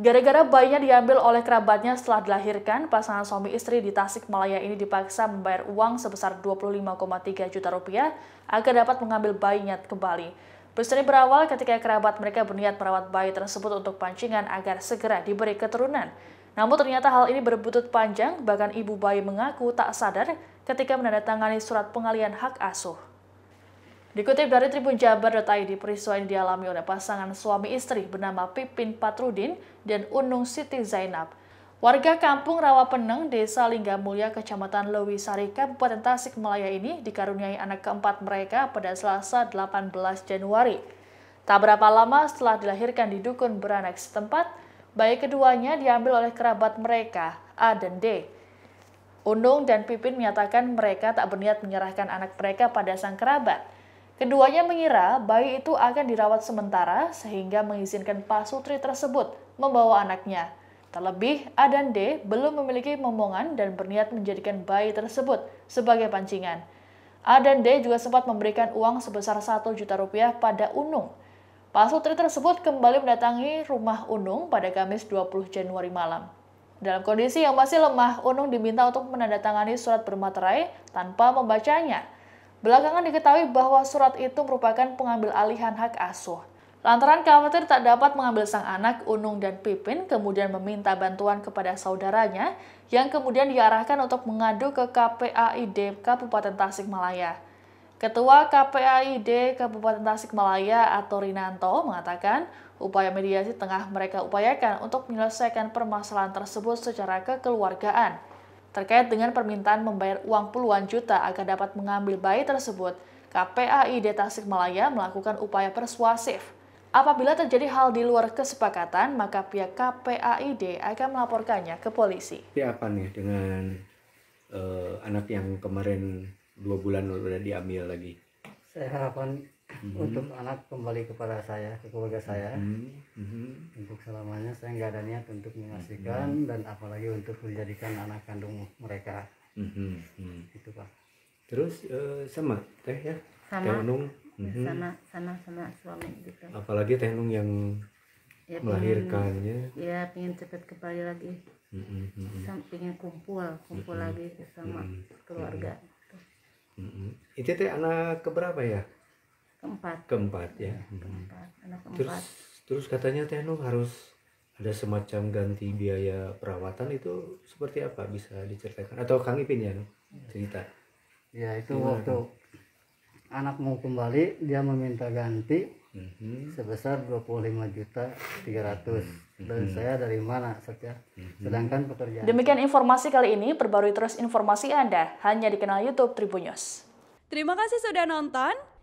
Gara-gara bayinya diambil oleh kerabatnya setelah dilahirkan, pasangan suami istri di Tasikmalaya ini dipaksa membayar uang sebesar 25,3 juta rupiah agar dapat mengambil bayinya kembali. Peristiwa berawal ketika kerabat mereka berniat merawat bayi tersebut untuk pancingan agar segera diberi keturunan. Namun ternyata hal ini berbutut panjang, bahkan ibu bayi mengaku tak sadar ketika menandatangani surat pengalian hak asuh. Dikutip dari Tribun Jabar.id, peristiwa yang dialami oleh pasangan suami istri bernama Pipin Patrudin dan Unung Siti Zainab. Warga kampung Rawa Peneng, Desa Lingga Mulia, Kecamatan Lewisari, Kabupaten Tasikmalaya ini dikaruniai anak keempat mereka pada Selasa 18 Januari. Tak berapa lama setelah dilahirkan di dukun beranak setempat, bayi keduanya diambil oleh kerabat mereka, A dan D. Unung dan Pipin menyatakan mereka tak berniat menyerahkan anak mereka pada sang kerabat. Keduanya mengira bayi itu akan dirawat sementara sehingga mengizinkan Pak Sutri tersebut membawa anaknya. Terlebih, A dan D belum memiliki momongan dan berniat menjadikan bayi tersebut sebagai pancingan. A dan D juga sempat memberikan uang sebesar 1 juta rupiah pada Unung. Pak Sutri tersebut kembali mendatangi rumah Unung pada Kamis 20 Januari malam. Dalam kondisi yang masih lemah, Unung diminta untuk menandatangani surat bermaterai tanpa membacanya. Belakangan diketahui bahwa surat itu merupakan pengambil alihan hak asuh. Lantaran khawatir tak dapat mengambil sang anak, Unung dan Pipin kemudian meminta bantuan kepada saudaranya yang kemudian diarahkan untuk mengadu ke KPAID Kabupaten Tasikmalaya. Ketua KPAID Kabupaten Tasikmalaya atau Rinanto mengatakan upaya mediasi tengah mereka upayakan untuk menyelesaikan permasalahan tersebut secara kekeluargaan. Terkait dengan permintaan membayar uang puluhan juta agar dapat mengambil bayi tersebut, KPAI KPAID Tasikmalaya melakukan upaya persuasif. Apabila terjadi hal di luar kesepakatan, maka pihak KPAID akan melaporkannya ke polisi. Tapi apa nih dengan uh, anak yang kemarin dua bulan udah diambil lagi? Saya harapan -hmm. untuk anak kembali kepada saya ke keluarga saya mm -hmm. untuk selamanya saya nggak ada niat untuk mengasihkan mm -hmm. dan apalagi untuk menjadikan anak kandung mereka mm -hmm. itu pak terus uh, sama teh ya sama teh Nung. Mm -hmm. sama sama sama suami gitu apalagi teh Nung yang ya, melahirkannya pengen, ya pengen cepat kembali lagi mm -hmm. Sama, pengen kumpul kumpul mm -hmm. lagi sama mm -hmm. keluarga mm -hmm. itu teh anak keberapa ya keempat keempat ya, ya keempat, anak keempat. terus terus katanya Teh anu, harus ada semacam ganti biaya perawatan itu seperti apa bisa diceritakan atau Kang Ipin ya anu, iya. cerita ya itu Gimana? waktu anak mau kembali dia meminta ganti mm-hmm. sebesar 25 juta 300 mm-hmm. dan mhm. saya dari mana saja ya? hmm sedangkan pekerjaan demikian informasi kali ini perbarui terus informasi Anda hanya di kanal YouTube Tribun Terima kasih sudah nonton